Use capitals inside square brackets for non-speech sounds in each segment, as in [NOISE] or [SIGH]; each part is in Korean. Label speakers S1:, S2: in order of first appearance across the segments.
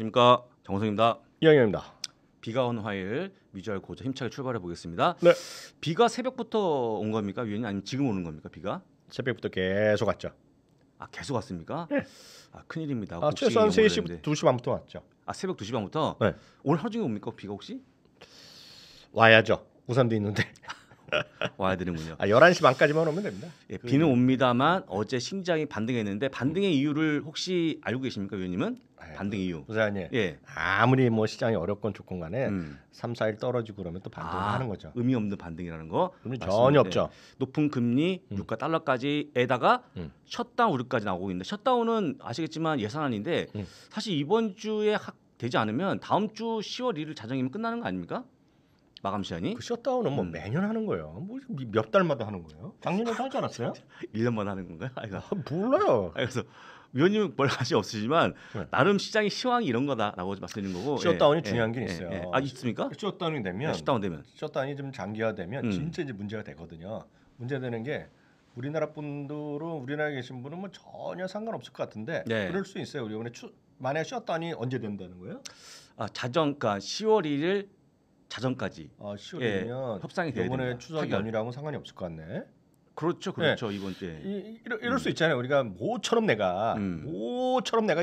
S1: 안녕하십니까 정우성입니다. 이영현입니다. 비가 온 화요일 미주알 고자 힘차게 출발해 보겠습니다. 네. 비가 새벽부터 온 겁니까 위원님 아니면 지금 오는 겁니까 비가? 새벽부터 계속 왔죠. 아 계속 왔습니까? 네. 아 큰일입니다. 아, 최소한 3시
S2: 2시 반부터 왔죠.
S1: 아 새벽 2시 반부터? 네. 오늘 하루 종일 옵니까 비가 혹시? 와야죠. 우산도 있는데. [LAUGHS] 와야 되는군요. 아 11시 반까지만 오면 됩니다. 예, 그 비는 옵니다만 어제 심장이 반등했는데 반등의 이유를 혹시 알고 계십니까, 위원님은? 반등 이유. 부사님. 예. 아무리 뭐
S2: 시장이 어렵건 좋건 간에 음. 3, 4일 떨어지고 그러면 또 반등을 아, 하는 거죠. 의미 없는 반등이라는 거. 전혀 예. 없죠.
S1: 높은 금리, 음. 유가 달러까지에다가 음. 셧다운 우려까지 나오고 있는데 셧다운은 아시겠지만 예산아닌데 음. 사실 이번 주에 하, 되지 않으면 다음 주 10월 1일 자정이면 끝나는 거 아닙니까? 마감 시간이? 그 셧다운은 뭐 음. 매년 하는 거예요. 뭐 몇 달마다 하는 거예요? 작년에도 하지 않았어요? 1년만 [LAUGHS] 하는 건가요? 아이가 아, 몰라요. [LAUGHS] 아 그래서 위원님은 별 관심 없으시만 네. 나름 시장의 시황이 이런 거다라고 말씀드린 거고 셧다운이 예, 중요한 예, 게 예, 예. 있어요. 예, 아 있습니까? 셧다운이 네, 되면 셧다운 되면 셧다운이 좀 장기화되면 음. 진짜 이제 문제가
S2: 되거든요. 문제되는 게 우리나라 분들은 우리나라에 계신 분은 뭐 전혀 상관없을 것 같은데 네. 그럴 수 있어요. 우리 이번에 추, 만약에 셧다운이 언제 된다는 거예요?
S1: 아 자정 그러니까 10월 1일 자정까지 아, 10월이면 예, 협상이 돼야 이번에 추석 연휴랑은
S2: 상관이 없을 것 같네. 그렇죠, 예. 그렇죠 네. 이번 때. 이, 럴 이럴 음. 수 있잖아요. 우리가 모처럼 내가 음. 모처럼 내가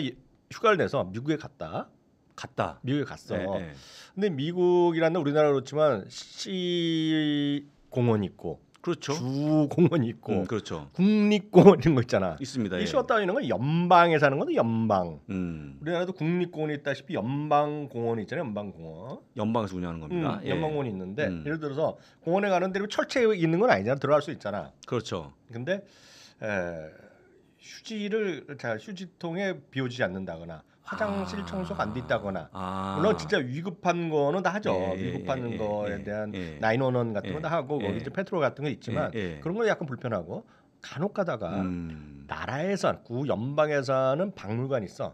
S2: 휴가를 내서 미국에 갔다. 갔다. 미국에 갔어. 네, 네. 근데 미국이라는 우리나라 그렇지만 시 공원 있고 그렇죠. 주 공원 이 있고 음, 그렇죠. 국립공원 이런 거 있잖아. 있습니다. 예. 이 예. 쉬었다는 건 연방에 사는 건데 연방. 음. 우리나라도 국립공원이 있다시피 연방 공원이 있잖아요. 연방 공원. 연방에서 운영하는 겁니다. 음, 예. 연방 공원이 있는데 음. 예를 들어서 공원에 가는데 철책이 있는 건 아니잖아. 들어갈 수 있잖아. 그렇죠. 근데 에, 휴지를 잘 휴지통에 비워지지 않는다거나 화장실 아. 청소가 안 돼 있다거나
S1: 아. 물론 진짜
S2: 위급한 거는 다 하죠. 예, 예 위급한 예, 예 거에 예, 대한 나인원원 같은 거 다 하고 거기 뭐 이제 페트로 같은 거 있지만 그런 거 약간 불편하고 간혹 가다가 음. 나라에선 구 연방에서는 박물관 있어.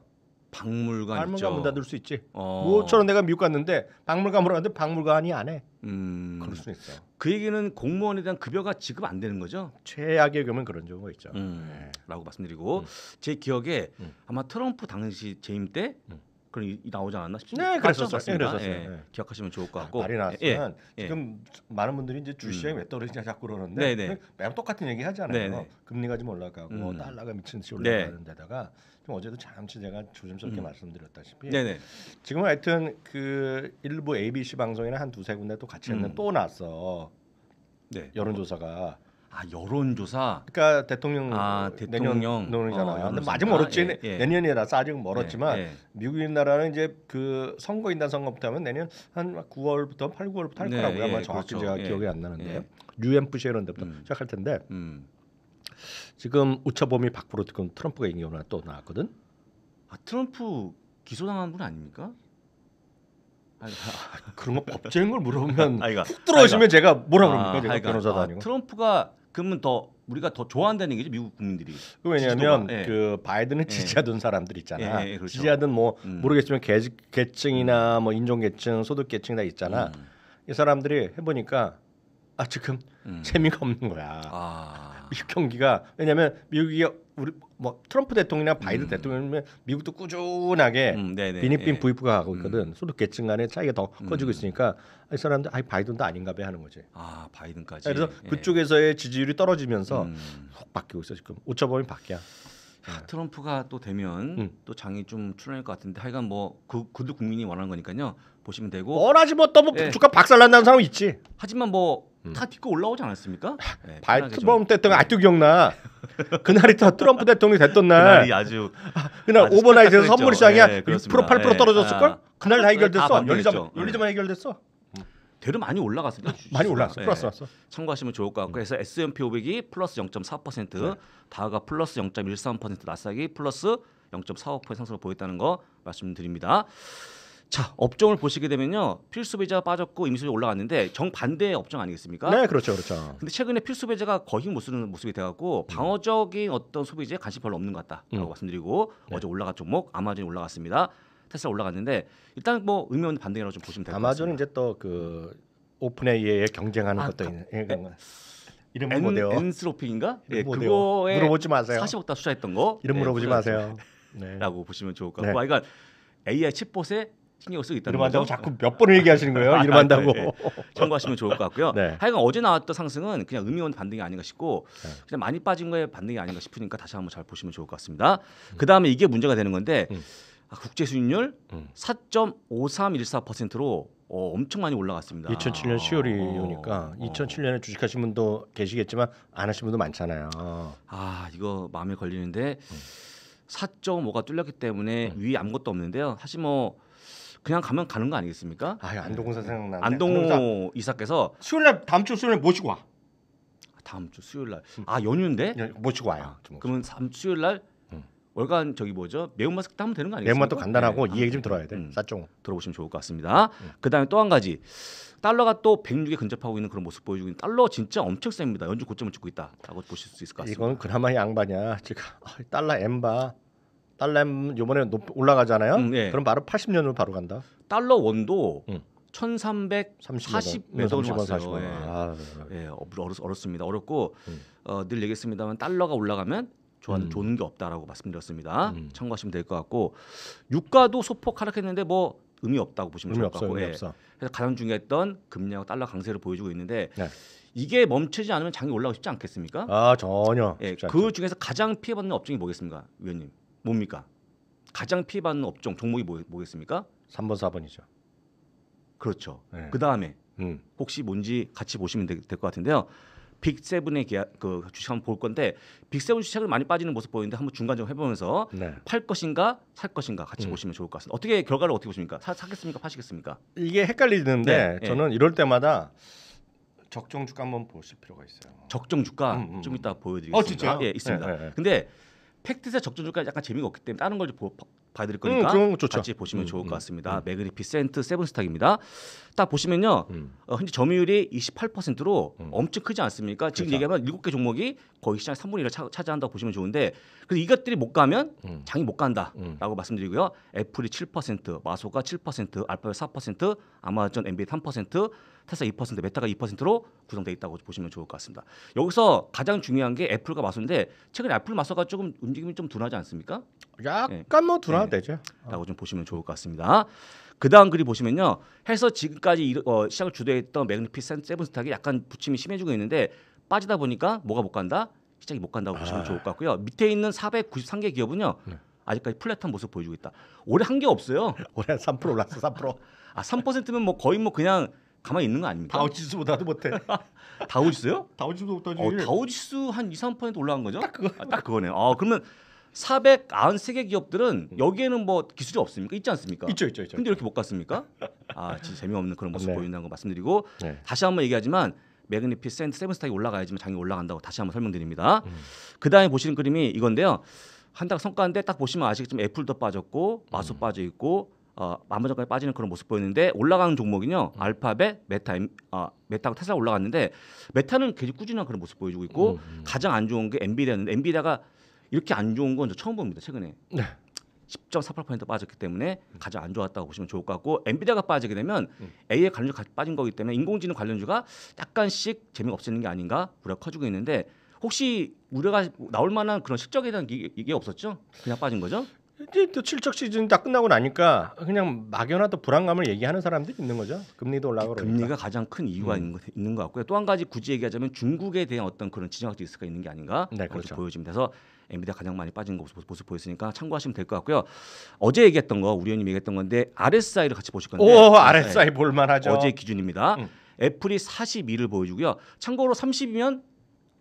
S2: 박물관, 박물관 문 닫을 수 있지. 어. 모처럼 내가 미국 갔는데 박물관으로 갔는데 박물관이 안 해.
S1: 음. 그럴 수 있어. 그 얘기는 공무원에 대한 급여가 지급 안 되는 거죠? 최악의 경우는 그런 경우가 있죠. 음. 네. 라고 말씀드리고 음. 제 기억에 음. 아마 트럼프 당시 재임 때 음. 그런 나오지 않았나 싶습니다. 네, 그랬었어요. 네, 그랬었어요. 예, 네. 기억하시면 좋을 것 아, 같고. 아, 말이 예, 나왔으면 예, 지금 예. 많은 분들이 이제 주식시장이 음. 왜 떨어지냐
S2: 자꾸 그러는데 네, 네. 매번 똑같은 얘기 하잖아요. 네네. 금리가 좀 올라가고 음. 달러가 미친 듯이 네. 올라가는 데다가 좀 어제도 잠시 제가 조심스럽게 음. 말씀드렸다시피 네네. 지금 하여튼 그 일부 ABC 방송이나 한 두 세 군데 또 같이 했는데 음. 또 났어. 네. 여론조사가 아 여론조사. 그러니까 대통령 아 대통령 논의잖아요. 어, 근데 아직 멀었지 아, 예, 예. 내년이라서 아직 네, 멀었지만 예, 미국인 나라는 이제 그 선거 인단 선거부터 하면 내년 한 9월부터 8, 9월부터 할 네, 거라고요. 아마 예, 정확히 그렇죠. 제가 예. 기억이 안 나는데 예. UMFC 이런 데부터 음. 시작할 텐데. 음. 지금 우차범위 밖으로 지금 트럼프가 있는 경우가 또 나왔거든. 아 트럼프 기소당한 분 아닙니까? 아, 그런 거법적인걸 물어보면 [LAUGHS] 아, 푹 들어오시면 제가 뭐라 그럽니까? 아, 제가 그러니 변호사도 아, 아니고.
S1: 트럼프가 그러면 더 우리가 더 좋아한다는 게죠 미국 국민들이. 그 왜냐하면 지그
S2: 예. 바이든을 예. 지지하던 예. 사람들 있잖아. 예, 예, 그렇죠. 지지하던 뭐 음. 모르겠지만 계, 계층이나 음. 뭐 인종 계층, 소득 계층 다 있잖아. 음. 이 사람들이 해보니까 아 지금 음. 재미가 없는 거야. 아. 미국 [LAUGHS] 경기가 왜냐하면 미국이 우리 뭐 트럼프 대통령이나 바이든 음. 대통령이면 미국도 꾸준하게 음, 네, 네, 비니빈 네. 부이프가 가고 음. 있거든. 음. 소득계층 간의 차이가 더 음. 커지고 있으니까 이 사람들 아 바이든도 아닌가 봐 하는 거지. 아 바이든까지. 그래서 예. 그쪽에서의 지지율이 떨어지면서 음. 확 바뀌고 있어 지금 오차범위 밖이야.
S1: 하, 네. 트럼프가 또 되면 음. 또 장이 좀출연할것 같은데 하여간 뭐 그, 그도 국민이 원하는 거니까요. 보시면 되고. 뻔하지 뭐 또뭐 예. 네. 주가 박살난다는 사람 있지. 하지만 뭐다 음. 딛고 올라오지 않았습니까?
S2: 네, 발트범 때통령 아직도 기억나. [LAUGHS] 그날이 또 트럼프 대통령이 됐던 날. 그날이
S1: 아주 그날 오버나이트에서 선물 시장이 야 한6% 8% 떨어졌을 아, 걸? 그날 다 해결됐어. 열리자마 열리자마 예. 해결됐어. 대로 많이 올라갔습니다. 아, 많이 올랐어. 네. 플러스 왔어. 참고하시면 좋을 것 같고 해서 음. S&P 500이 플러스 0.4%, 네. 다가 플러스 0.13%, 나스닥이 플러스 0.45% 상승을 보였다는 거 말씀드립니다. 자 업종을 보시게 되면요 필수 배제가 빠졌고 임수배 올라갔는데 정 반대의 업종 아니겠습니까? 네 그렇죠 그렇죠. 근데 최근에 필수 배제가 거의 못 쓰는 모습이 돼갖고 음. 방어적인 어떤 소비재에 관심 별로 없는 것 같다라고 음. 말씀드리고 네. 어제 올라간 종목 아마존이 올라갔습니다. 테슬라 올라갔는데 일단 뭐 의미 없는 반등이라고 좀 보시면 될 것 같습니다. 아마존 이제 또 그 오픈 AI에 경쟁하는 아, 것도 그 있는 예, 이름 모델 엔스로핑인가? 예, 그거에 물어보지 마세요. 40억 다 투자했던 거 이름 예, 물어보지 네, 마세요. [LAUGHS] 네. 라고 보시면 좋을 것 같고 네. 아, 그러니까 AI 칩봇에 신경 쓰고 있다는 이름 자꾸 몇 번을 얘기하시는 거예요. [LAUGHS] 아, 이름 한다고 네, 참고하시면 좋을 것 같고요. [LAUGHS] 네. 하여간 어제 나왔던 상승은 그냥 의미 없는 반등이 아닌가 싶고 네. 그냥 많이 빠진 거에 반등이 아닌가 싶으니까 다시 한번 잘 보시면 좋을 것 같습니다. 음. 그 다음에 이게 문제가 되는 건데 음. 아, 국제 수익률 음. 4.5314%로 어, 엄청 많이 올라갔습니다. 2007년 10월이니까 어. 2007년에 어. 주식하신 분도 계시겠지만 안 하신 분도 많잖아요. 아 이거 마음에 걸리는데 음. 4.5가 뚫렸기 때문에 음. 위에 아무것도 없는데요. 사실 뭐 그냥 가면 가는 거 아니겠습니까? 아 안동공사 생각나 안동호 네. 이사께서 수요일날 다음 주 수요일에 모시고 와. 다음 주 수요일날 아 연휴인데 모시고 와요. 아, 그러면 다음 수요일날 월간 저기 뭐죠 매운맛 식당 하면 되는 거 아니에요? 매운맛도 간단하고 네. 이 얘기 좀 들어야 돼. 음. 싸종 들어보시면 좋을 것 같습니다. 음. 그다음에 또 한 가지 달러가 또 106에 근접하고 있는 그런 모습 보여주고 있는 달러 진짜 엄청 셉니다. 연중 고점을 찍고 있다라고 보실 수 있을 것 같습니다. 이건
S2: 그나마 양반이야. 지금 아, 달러 엠바 달러 엠 요번에 높, 올라가잖아요. 음, 네. 그럼 바로 80년으로 바로 간다.
S1: 달러 원도 음. 1,340매도 왔어요. 예, 아. 예 어렵습니다. 어렵고 음. 어, 늘 얘기했습니다만 달러가 올라가면 좋아하는 음. 게 없다라고 말씀드렸습니다. 음. 참고하시면 될 것 같고 유가도 소폭 하락했는데 뭐 의미 없다고 보시면 의미 좋을 것 같고 예. 그래서 가장 중요했던 금리하고 달러 강세를 보여주고 있는데 네. 이게 멈추지 않으면 장이 올라가고 싶지 않겠습니까?
S2: 아 전혀. 예, 그
S1: 중에서 가장 피해받는 업종이 뭐겠습니까, 위원님? 뭡니까? 가장 피해받는 업종 종목이 뭐, 뭐겠습니까? 3번 4번이죠. 그렇죠. 네. 그 다음에 음. 혹시 뭔지 같이 보시면 될 것 같은데요. 빅세븐의 계약, 그 주식 한번 볼 건데 빅세븐 주식은 많이 빠지는 모습 보이는데 한번 중간 좀 해보면서 네. 팔 것인가 살 것인가 같이 음. 보시면 좋을 것 같습니다. 어떻게 결과를 어떻게 보십니까? 사, 사겠습니까? 파시겠습니까?
S2: 이게 헷갈리는데 네. 네. 저는 이럴
S1: 때마다 적정 주가 한번 보실 필요가 있어요. 적정 주가 음, 음. 좀 음. 이따 보여드리겠습니다. 어, 진짜요? 예, 있습니다. 네, 네, 근데 팩트세 적정 주가 약간 재미가 없기 때문에 다른 걸 좀 보. 봐야될 음, 거니까 음, 같이 보시면 음, 좋을 음, 것 같습니다. 음, 매그니피센트 세븐스탁입니다. 딱 보시면요, 음. 어, 현재 점유율이 28%로 엄청 크지 않습니까? 지금 그렇죠. 얘기하면 7개 종목이 거의 시장 3분의 1을 차, 차지한다고 보시면 좋은데, 그래서 이것들이 못 가면 장이 못 간다라고 말씀드리고요. 애플이 7%, 마소가 7%, 알파벳 4%, 아마존, NBA 3%, 테슬라 2%, 메타가 2%로 구성되어 있다고 보시면 좋을 것 같습니다. 여기서 가장 중요한 게 애플과 마소인데 최근에 애플 마소가 조금 움직임이 좀 둔하지 않습니까? 약간 네. 뭐 둔화되죠. 네. 라고 좀 보시면 좋을 것 같습니다. 그 다음 글이 보시면요. 해서 지금까지 어, 시작을 주도했던 매그니피센 세븐스탁이 약간 부침이 심해지고 있는데 빠지다 보니까 뭐가 못 간다? 시작이못 간다고 보시면 아. 좋을 것 같고요. 밑에 있는 493개 기업은요. 네. 아직까지 플랫한 모습 보여주고 있다. 올해 한 게 없어요. [LAUGHS] 올해 3% 올랐어, 3%. 아, 3%면 뭐 거의 뭐 그냥 가만히 있는 거 아닙니까? 다우지수보다도 못해. [LAUGHS] 다우지수요? 다우지수보다 어, 다우지수 한 2, 3% 올라간 거죠? 딱 그거. 아, 딱 그거네요. 아, 그러면 493개 기업들은 음. 여기에는 뭐 기술이 없습니까? 있지 않습니까? 있죠, 있죠, 있죠. 근데 이렇게 못 갔습니까? 아, 진짜 재미없는 그런 모습 네. 보인다는 거 말씀드리고 네. 다시 한번 얘기하지만 매그니피센트 세븐스타가 올라가야지만 장이 올라간다고 다시 한번 설명드립니다. 음. 그다음에 보시는 그림이 이건데요. 한 달 성과인데 딱 보시면 아시겠지만 애플도 빠졌고 마소 음. 빠져 있고 어, 마무리까지 빠지는 그런 모습 보였는데 올라가는 종목은요 음. 알파벳, 메타, 어, 메타가 테슬라 올라갔는데 메타는 계속 꾸준한 그런 모습 보여주고 있고 음. 음. 가장 안 좋은 게 엔비디아였는데 엔비디아가 이렇게 안 좋은 건 저 처음 봅니다 최근에 네. 10.48% 빠졌기 때문에 음. 가장 안 좋았다고 보시면 좋을 것 같고 엔비디아가 빠지게 되면 음. AI 관련주 빠진 거기 때문에 인공지능 관련주가 약간씩 재미가 없어지는 게 아닌가 우려가 커지고 있는데 혹시 우려가 나올 만한 그런 실적에 대한 게, 이게 없었죠? 그냥 빠진 거죠? 이제 또 실적 시즌 다 끝나고 나니까 그냥 막연하다 불안감을 얘기하는
S2: 사람들이 있는 거죠. 금리도 올라가고 그러니까. 금리가 그러니까.
S1: 가장 큰 이유가 음. 있는 것 같고요. 또 한 가지 굳이 얘기하자면 중국에 대한 어떤 그런 지정학적 있을크가 있는 게 아닌가 네, 그렇죠. 보여집니다. 그래서 엔비디아 가장 많이 빠진 모습, 모습 보였으니까 참고하시면 될 것 같고요. 어제 얘기했던 거 우리 의원님 얘기했던 건데 RSI를 같이 보실 건데 오 네. RSI 볼만하죠. 어제 기준입니다. 음. 애플이 42를 보여주고요. 참고로 30이면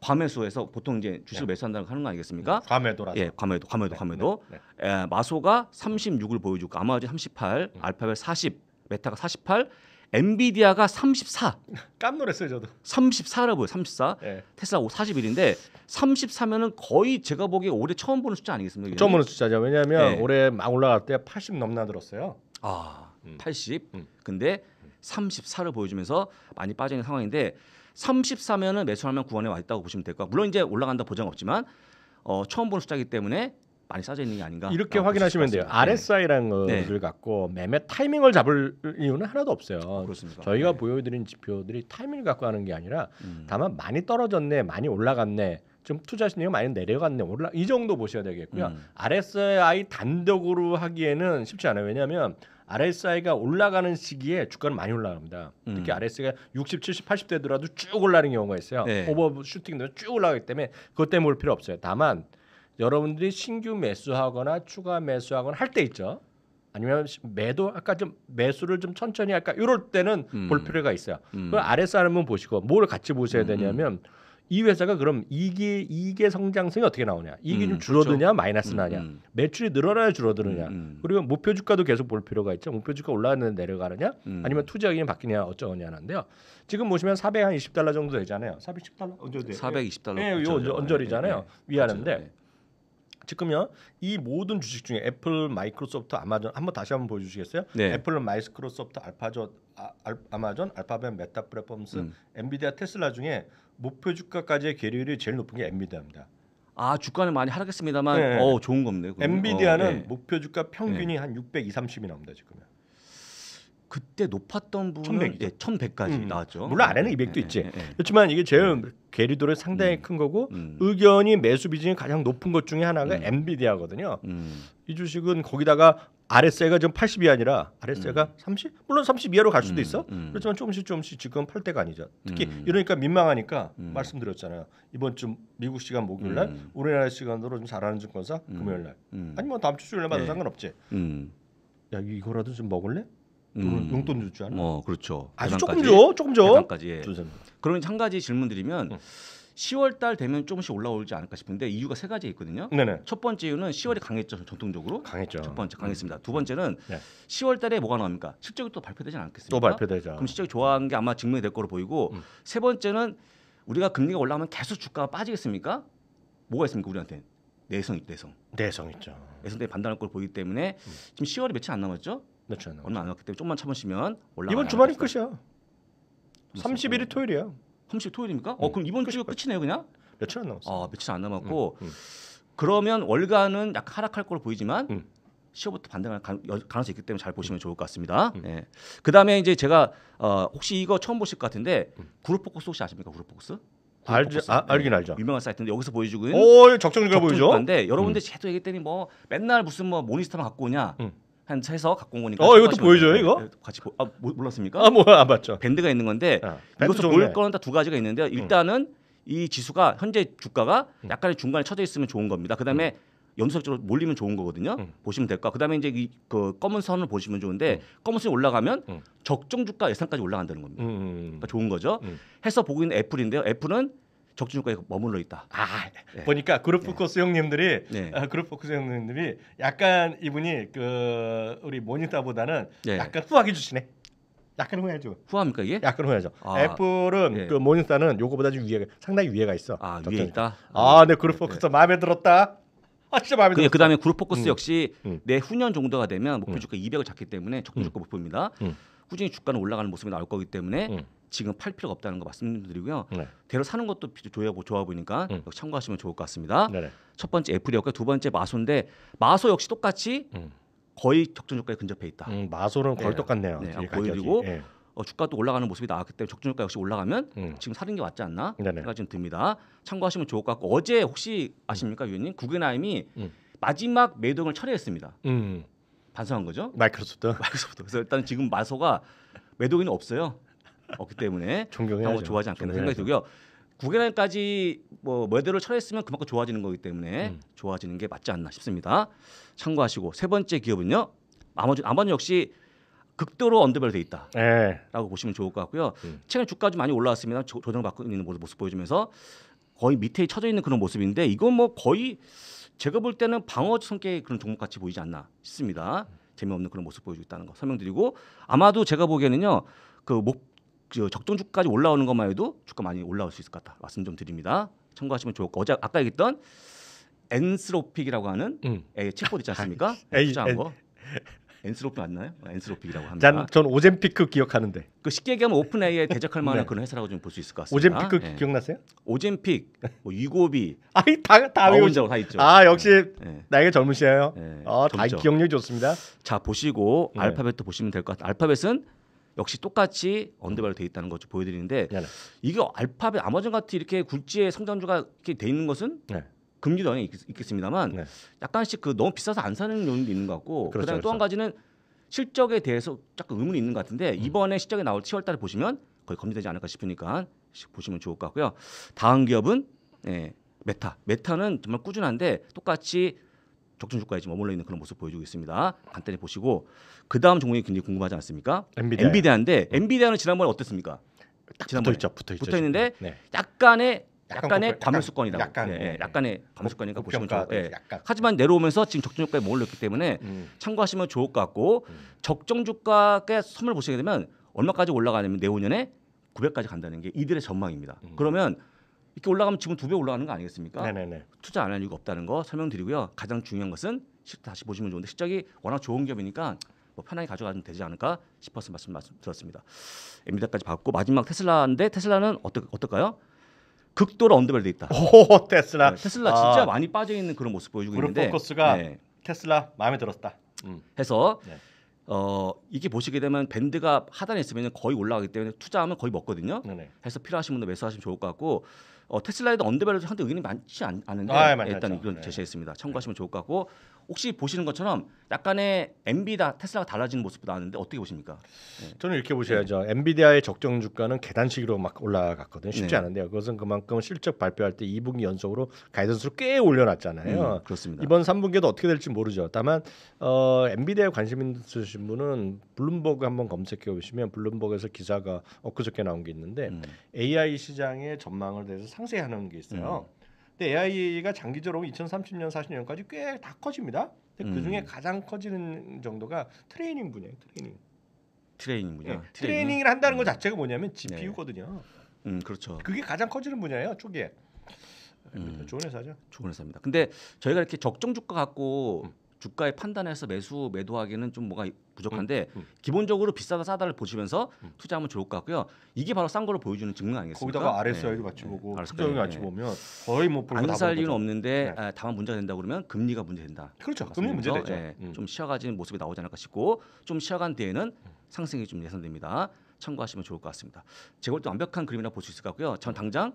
S1: 과매수에서 보통 이제 주식을 네. 매수한다는 거 하는 거 아니겠습니까? 과매도라 네. 예, 과매도, 과매도, 과매도. 네. 예, 마소가 36을 보여주고 아마존 38, 알파벳 40, 메타가 48, 엔비디아가 34, [LAUGHS] 깜놀했어요 저도. 34라 고 보여 34. 예. 테슬라 41인데 34면은 거의 제가 보기에 올해 처음 보는 숫자 아니겠습니까? 처음 보는
S2: 숫자죠. 왜냐하면 네. 올해
S1: 막 올라갈 때 80 넘나들었어요. 아, 80. 음. 음. 근데 34를 보여주면서 많이 빠지는 상황인데 34면은 매수하면 구원에 와 있다고 보시면 될 거고 물론 이제 올라간다 보장 없지만 어, 처음 보는 숫자이기 때문에 많이 싸져 있는 게 아닌가 이렇게 확인하시면 돼요.
S2: RSI라는 네. 네. 것을 네. 갖고 매매 타이밍을 잡을 이유는 하나도 없어요. 그렇습니다. 저희가 네. 보여드린 지표들이 타이밍을 갖고 하는 게 아니라 음. 다만 많이 떨어졌네, 많이 올라갔네, 좀 투자 신이 많이 내려갔네, 올라 이 정도 보셔야 되겠고요. 음. RSI 단독으로 하기에는 쉽지 않아요. 왜냐하면 RSI가 올라가는 시기에 주가는 많이 올라갑니다. 음. 특히 RSI가 60, 70, 80 되더라도 쭉 올라가는 경우가 있어요. 네. 오버 슈팅도 쭉 올라가기 때문에 그것 때문에 올 필요 없어요. 다만 여러분들이 신규 매수하거나 추가 매수하거나 할 때 있죠. 아니면 매도 아까 좀 매수를 좀 천천히 할까 이럴 때는 음. 볼 필요가 있어요. 음. 그 RSI 한번 보시고 뭘 같이 보셔야 음, 음. 되냐면 이 회사가 그럼 이게 이게 성장성이 어떻게 나오냐? 이게 음, 좀 줄어드냐 그렇죠. 마이너스 나냐? 음, 음. 매출이 늘어나야 줄어드느냐? 음, 음. 그리고 목표 주가도 계속 볼 필요가 있죠. 목표 주가 올라가느냐 내려가느냐? 음. 아니면 투자 의견이 바뀌냐 어쩌느냐는데요. 지금 보시면 420달러 정도 되잖아요. 4 2 0달러 언저리 420달러 예, 요 언저리잖아요. 네, 네. 위하는데 지금요 이 모든 주식 중에 애플, 마이크로소프트, 아마존 한번 다시 한번 보여주시겠어요? 네. 애플 마이크로소프트, 알파존, 아, 마존 알파벳, 메타 플랫폼스, 음. 엔비디아, 테슬라 중에 목표 주가까지의 계류율이 제일 높은 게 엔비디아입니다. 아 주가는 많이 하락했습니다만, 네. 어 좋은 겁네요. 엔비디아는 어, 네. 목표 주가 평균이 네. 한 600, 2, 30이 나옵니다 지금은. 그때 높았던 분은 1100이죠. 네, 예, 1100까지 음. 나왔죠. 물론 아래는 200도 네, 있지. 네, 그렇지만 이게 제일 괴리도는 음. 상당히 음. 큰 거고 음. 의견이 매수 비중이 가장 높은 것 중에 하나가 음. 엔비디아거든요. 음. 이 주식은 거기다가 RSI가 지금 80이 아니라 RSI가 음. 30? 물론 30 이하로 갈 수도 음. 있어. 그렇지만 조금씩 조금씩 지금 팔 때가 아니죠. 특히 이러니까 민망하니까 말씀드렸잖아요. 이번 주 미국 시간 목요일 날 우리나라 시간으로 좀 잘하는 증권사 금요일 날
S1: 아니면 뭐 다음 주 수요일 날마다 네. 상관없지. 야 이거라도 좀 먹을래? 음. 용돈 줄줄 알아? 어, 뭐, 그렇죠. 아주 조금 줘, 조금 줘. 대까지 예. 그러면 한 가지 질문 드리면 응. 음. 10월 달 되면 조금씩 올라오지 않을까 싶은데 이유가 세 가지 있거든요. 네네. 첫 번째 이유는 10월이 강했죠 전통적으로. 강했죠. 첫 번째 음. 강했습니다. 두 번째는 네. 10월 달에 뭐가 나옵니까? 실적이 또 발표되지 않겠습니까? 또 발표되죠. 그럼 실적이 좋아한 게 아마 증명이 될 거로 보이고 음. 세 번째는 우리가 금리가 올라가면 계속 주가가 빠지겠습니까? 뭐가 있습니까 우리한테? 내성 있 내성. 내성 있죠. 내성 때문에 반등할 걸보기 때문에 음. 지금 10월이 며칠 안 남았죠? 그렇죠. 그 얼마 안 남았기 때문에 조금만 참으시면 올라. 이번 주말이 끝이야. 30일이 토요일이야. 30일 토요일입니까? 음. 어 그럼 이번 주가 끝이네요 그냥. 며칠 안 남았어. 아 며칠 안 남았고 음, 음. 그러면 월간은약 하락할 걸로 보이지만 10월부터 반등할 가능성이 있기 때문에 잘 보시면 좋을 것 같습니다. 네. 그다음에 이제 제가 어, 혹시 이거 처음 보실 것 같은데 그룹포커스 혹시 아십니까? 그룹포커스? 알지, 아, 네. 알긴 알죠. 유명한 사이트인데 여기서 보여주고 있는 오, 예, 적정률가 보이죠. 근데 여러분들 제도 얘기 때문에 뭐 맨날 무슨 뭐 모니스터만 갖고 오냐? 음. 한 해서 갖고 온거니까어 이것도 보여줘요 네, 이거? 네, 같이 보, 아 뭐, 몰랐습니까? 아 뭐야 안 아, 봤죠. 밴드가 있는 건데 어, 이것을 볼 네. 거는 다 두 가지가 있는데 요 음. 일단은 음. 이 지수가 현재 주가가 음. 약간의 중간에 쳐져 있으면 좋은 겁니다. 그다음에 음. 연속적으로 몰리면 좋은 거거든요. 음. 보시면 될 거. 그다음에 이제 이 그 검은 선을 보시면 좋은데 음. 검은 선이 올라가면 음. 적정 주가 예상까지 올라간다는 겁니다. 그러니까 좋은 거죠. 해서 보고 있는 애플인데요. 애플은 적중가에 머물러 있다. 아 네. 보니까 그룹 예. 포커스 네. 형님들이 네. 아, 그룹 포커스 형님들이
S2: 약간 이분이 그 우리 모니터보다는 약간 후하게 주시네. 약간 후회하죠. 후합니까 이게? 약간 후회하죠. 아, 애플은 그 모니터는 요거보다 좀 위에 상당히
S1: 위에가 있어. 아적당 위에 있다. 아, 네 그룹 포커스
S2: 마음에 들었다. 아 진짜 마음에 들었어. 그다음에 그룹 포커스 음.
S1: 역시 음. 내 후년 정도가 되면 목표 음. 주가 음. 200을 잡기 때문에 적중 음. 주가 목표입니다. 음. 꾸준히 주가는 올라가는 모습이 나올 거기 때문에 지금 팔 필요가 없다는 거 말씀드리고요. 네. 대로 사는 것도 조회하고 좋아 보이니까 음. 참고하시면 좋을 것 같습니다. 네네. 첫 번째 애플이었고요. 두 번째 마소인데 마소 역시 똑같이 음. 거의 적정주가에 근접해 있다. 음, 마소랑 거의 네. 똑같네요. 네, 보여리고 네. 예. 어, 주가도 올라가는 모습이 나왔기 아, 때문에 적정주가 역시 올라가면 음. 지금 사는 게 맞지 않나 생각이 좀 듭니다. 참고하시면 좋을 것 같고 어제 혹시 아십니까 위원님 구겐하임이 음. 마지막 매도를 철회했습니다. 음. 반성한 거죠? 마이크로소프트. 마이크로소프트. 그래서 일단 지금 마소가 매도기는 없어요. 없기 때문에 존경하고 좋아하지 않겠나 생각이 들고요. 9개월까지 뭐 머더를 철회했으면 그만큼 좋아지는 거기 때문에 음. 좋아지는 게 맞지 않나 싶습니다. 참고하시고 세 번째 기업은요. 아마존 아마존 역시 극도로 언더밸돼 있다라고 네. 보시면 좋을 것 같고요. 음. 최근 주가 좀 많이 올라왔습니다. 조정받고 있는 모습 보여주면서 거의 밑에 쳐져 있는 그런 모습인데 이건 뭐 거의 제가 볼 때는 방어 성격의 그런 종목 같이 보이지 않나 싶습니다. 재미없는 그런 모습 보여주고 있다는 거 설명드리고 아마도 제가 보기에는요. 그목 적정주까지 올라오는 것만 해도 주가 많이 올라올 수 있을 것 같다. 말씀 좀 드립니다. 참고하시면 좋고 어제 아까 얘기했던 엔스로픽이라고 하는 음. 칩보드 있지 아, 않습니까? 투자한 네, 거. 엔스로픽 맞나요? 아, 엔스로픽이라고 합니다. 전, 전 오젠피크 그 기억하는데. 그 쉽게 얘기하면 오픈 AI에 대적할 만한 [LAUGHS] 네. 그런 회사라고 좀 볼 수 있을 것 같습니다. 오젠피크 그 네. 기억나세요? 오젠픽, 뭐 유고비. [LAUGHS] 아니 다다 외우죠. 다 있죠. 아
S2: 역시 네. 네. 네. 나이가 젊으시네요.
S1: 네. 아, 다 기억력이 좋습니다. 자 보시고 알파벳도 보시면 될 것 같아요. 알파벳은 역시 똑같이 언더바로 돼 있다는 것을 보여드리는데 네네. 네. 이게 알파벳 아마존 같은 이렇게 굴지의 성장주가 이렇게 돼 있는 것은 네. 금리도 당연히 있겠, 습니다만 네. 약간씩 그 너무 비싸서 안 사는 요인도 있는 것 같고 그렇죠, 그다음에 또한 그렇죠. 가지는 실적에 대해서 약간 의문이 있는 것 같은데 음. 이번에 음. 실적이 나올 1월달에 보시면 거의 검증되지 않을까 싶으니까 보시면 좋을 것 같고요. 다음 기업은 예, 메타. 메타는 정말 꾸준한데 똑같이 적정 주가에 지금 머물러 있는 그런 모습 보여주고 있습니다. 간단히 보시고 그 다음 종목이 굉장히 궁금하지 않습니까? 엔비디아. 엔비디아인데 음. 엔비디아는 지난번에 어땠습니까? 지난번에 붙어 있죠, 붙어 있는데 네. 약간의 약간의 과물수권이라고 약간, 네, 네. 네. 약간의 과물수권이니까 보시면 좋을것 같아요. 네, 예, 하지만 내려오면서 지금 적정주가에 머물렀기 때문에 음. 참고하시면 좋을 것 같고 음. 적정주가의 선물 보시게 되면 얼마까지 올라가냐면 내후년에 900까지 간다는 게 이들의 전망입니다. 음. 그러면 이렇게 올라가면 지금 두 배 올라가는 거 아니겠습니까? 네네네. 투자 안 할 이유가 없다는 거 설명드리고요. 가장 중요한 것은 다시 보시면 좋은데 실적이 워낙 좋은 기업이니까 뭐 편하게 가져가면 되지 않을까 싶어서 말씀, 말씀 드렸습니다. 엠비다까지 봤고 마지막 테슬라인데 테슬라는 어떨, 어떨까요? 극도로 언더벨리돼 있다. [LAUGHS] 오 테슬라. 네, 테슬라 진짜 아. 많이 빠져 있는 그런 모습 보여주고 있는데. 포커스가 네. 테슬라 마음에 들었다. 음. 해서 네. 어 이게 보시게 되면 밴드가 하단에 있으면 거의 올라가기 때문에 투자하면 거의 먹거든요. 네네. 해서 필요하신 분들 매수하시면 좋을 것 같고 어, 테슬라에도 언더벨류도 한때 의견이 많지 않, 은데 아, 예, 일단 의견 네. 제시했습니다. 참고하시면 네. 좋을 것 같고 혹시 보시는 것처럼 약간의 엔비디아 테슬라가 달라지는 모습도 나왔는데 어떻게 보십니까? 네. 저는
S2: 이렇게 보셔야죠. 네. 엔비디아의 적정 주가는 계단식으로 막 올라갔거든요. 쉽지 네. 않은데요. 그것은 그만큼 실적 발표할 때 2분기 연속으로 가이던스를 꽤 올려놨잖아요. 음, 그렇습니다. 이번 3분기도 에 어떻게 될지 모르죠. 다만 어, 엔비디아에 관심 있으신 분은 블룸버그 한번 검색해 보시면 블룸버그에서 기사가 엊그저께 나온 게 있는데 음. AI 시장의 전망을 대해서 상세히 하는 게 있어요. 음. 근데 AI가 장기적으로 2030년 40년까지 꽤 다 커집니다. 근데 그 중에 음. 가장 커지는 정도가 트레이닝 분야예요. 트레이닝.
S1: 트레이닝 분야. 네. 트레이닝. 을 한다는 것 음. 자체가 뭐냐면 GPU거든요. 네. 음 그렇죠.
S2: 그게 가장 커지는 분야예요. 초기에.
S1: 음. 좋은 회사죠. 좋은 회사입니다. 근데 저희가 이렇게 적정 주가 갖고 음. 주가의 판단에서 매수 매도하기는 좀 뭐가 부족한데 음, 음. 기본적으로 비싸다 싸다를 보시면서 투자하면 좋을 것 같고요. 이게 바로 싼거로 보여주는 증명 아니겠습니까? 거기다가 RSI를 네. 같이
S2: 네, 보고 특정이 같이 네. 보면 거의 뭐안살 이유는
S1: 없는데 네. 아, 다만 문제가 된다 그러면 금리가 문제된다. 그렇죠. 금리 문제되죠. 네. 음. 좀 쉬어가진 모습이 나오지 않을까 싶고 좀 쉬어간 뒤에는 상승이 좀 예상됩니다. 참고하시면 좋을 것 같습니다. 제가 볼때 완벽한 그림이라 볼수 있을 것 같고요. 전 당장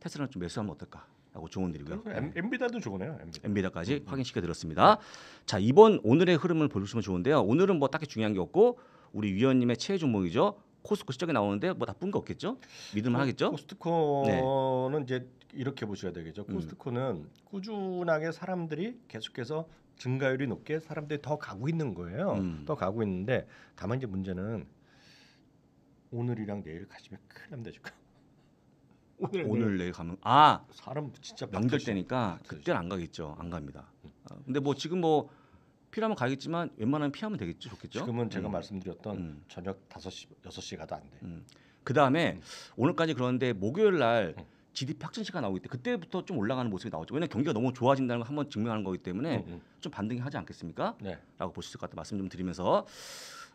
S1: 테슬라는 좀 매수하면 어떨까? 하고 조언드리고요. 엠비다도 좋으네요. 엠비다. 까지 음. 확인시켜 드렸습니다. 자 이번 오늘의 흐름을 보시면 좋은데요. 오늘은 뭐 딱히 중요한 게 없고 우리 위원님의 최애 종목이죠. 코스코 시장에 나오는데 뭐 나쁜 거 없겠죠? 믿을만 하겠죠? 코스트코는 네. 이제 이렇게 보셔야 되겠죠. 음. 코스트코는 음.
S2: 꾸준하게 사람들이 계속해서 증가율이 높게 사람들이 더 가고 있는 거예요. 음. 더 가고 있는데 다만 이제 문제는
S1: 오늘이랑 내일 가시면
S2: 큰일 납니다 지금. 오늘, 오늘 내일 가면
S1: 아 사람 진짜 명절 때니까 그때안 가겠죠. 안 갑니다. 어, 근데 뭐 지금 뭐 피하면 가겠지만 웬만하면 피하면 되겠죠. 좋겠죠. 지금은 제가 음. 말씀드렸던 음. 저녁 5시 6시 가도 안 돼. 음. 그다음에 음. 오늘까지 그런데 목요일 날 GDP 음. 확진치가 나오기 때문에 그때부터 좀 올라가는 모습이 나오죠. 왜냐 경기가 너무 좋아진다는 걸 한번 증명하는 거기 때문에 음, 좀 반등이 하지 않겠습니까? 네. 라고 볼수 있을 것 같다 말씀 좀 드리면서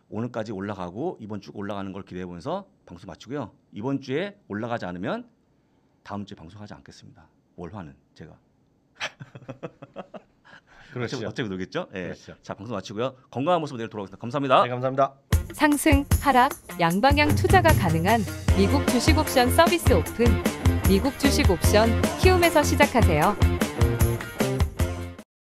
S1: 오늘까지 올라가고 이번 주 올라가는 걸 기대해 보면서 방송 마치고요. 이번 주에 올라가지 않으면 다음 주에 방송하지 않겠습니다. 월화는 제가. [LAUGHS] 그렇죠. 어차피, 놀겠죠. 예. 그자 그렇죠. 방송 마치고요. 건강한 모습으로 내일 돌아오겠습니다. 감사합니다. 네, 감사합니다. 상승, 하락, 양방향 투자가 가능한 미국 주식 옵션 서비스 오픈. 미국 주식 옵션 키움에서 시작하세요.